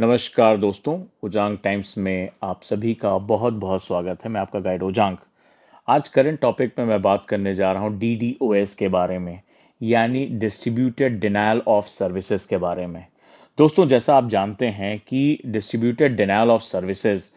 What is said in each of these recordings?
नमस्कार दोस्तों उजांग टाइम्स में आप सभी का बहुत बहुत स्वागत है मैं आपका गाइड उजांग आज करंट टॉपिक में मैं बात करने जा रहा हूँ डी के बारे में यानी डिस्ट्रीब्यूटेड डिनाइल ऑफ सर्विसेज के बारे में दोस्तों जैसा आप जानते हैं कि डिस्ट्रीब्यूटेड डिनाइल ऑफ सर्विसेज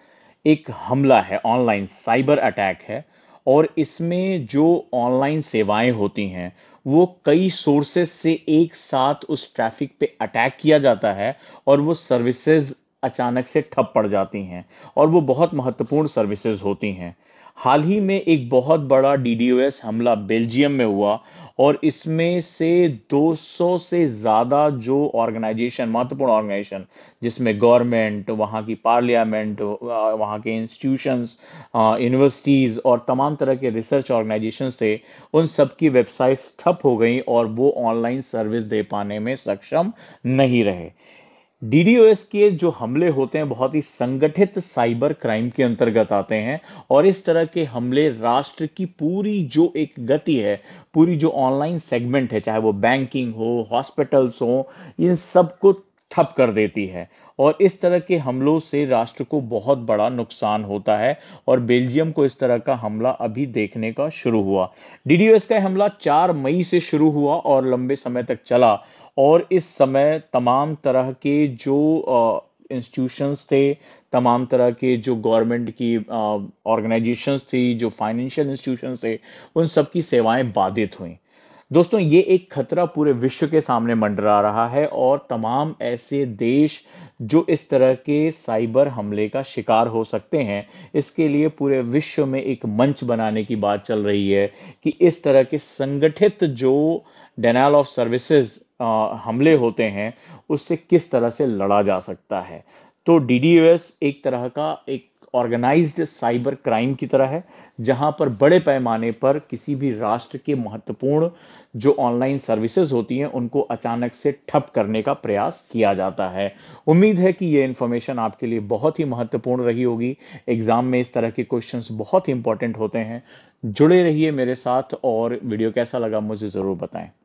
एक हमला है ऑनलाइन साइबर अटैक है और इसमें जो ऑनलाइन सेवाएं होती हैं वो कई सोर्सेस से एक साथ उस ट्रैफिक पे अटैक किया जाता है और वो सर्विसेज अचानक से ठप पड़ जाती हैं और वो बहुत महत्वपूर्ण सर्विसेज होती हैं हाल ही में एक बहुत बड़ा डी हमला बेल्जियम में हुआ और इसमें से 200 से ज़्यादा जो ऑर्गेनाइजेशन महत्वपूर्ण ऑर्गेनाइजेशन जिसमें गवर्नमेंट वहां की पार्लियामेंट वहां के इंस्टीट्यूशंस यूनिवर्सिटीज़ और तमाम तरह के रिसर्च ऑर्गेनाइजेशन थे उन सब की वेबसाइट्स ठप हो गई और वो ऑनलाइन सर्विस दे पाने में सक्षम नहीं रहे डीडीओएस के जो हमले होते हैं बहुत ही संगठित साइबर क्राइम के अंतर्गत आते हैं और इस तरह के हमले राष्ट्र की पूरी जो एक गति है पूरी जो ऑनलाइन सेगमेंट है चाहे वो बैंकिंग हो हॉस्पिटल्स हो इन सबको ठप कर देती है और इस तरह के हमलों से राष्ट्र को बहुत बड़ा नुकसान होता है और बेल्जियम को इस तरह का हमला अभी देखने का शुरू हुआ डीडीओएस का हमला 4 मई से शुरू हुआ और लंबे समय तक चला और इस समय तमाम तरह के जो इंस्टीट्यूशंस थे तमाम तरह के जो गवर्नमेंट की ऑर्गेनाइजेशंस थी जो फाइनेंशियल इंस्टीट्यूशंस थे उन सब की सेवाएं बाधित हुई दोस्तों ये एक खतरा पूरे विश्व के सामने मंडरा रहा है और तमाम ऐसे देश जो इस तरह के साइबर हमले का शिकार हो सकते हैं इसके लिए पूरे विश्व में एक मंच बनाने की बात चल रही है कि इस तरह के संगठित जो डेनाल ऑफ सर्विसेज हमले होते हैं उससे किस तरह से लड़ा जा सकता है तो डी एक तरह का एक ऑर्गेनाइज्ड साइबर क्राइम की तरह है जहां पर बड़े पैमाने पर किसी भी राष्ट्र के महत्वपूर्ण जो ऑनलाइन सर्विसेज होती हैं उनको अचानक से ठप करने का प्रयास किया जाता है उम्मीद है कि ये इन्फॉर्मेशन आपके लिए बहुत ही महत्वपूर्ण रही होगी एग्जाम में इस तरह के क्वेश्चंस बहुत ही इंपॉर्टेंट होते हैं जुड़े रहिए मेरे साथ और वीडियो कैसा लगा मुझे ज़रूर बताएं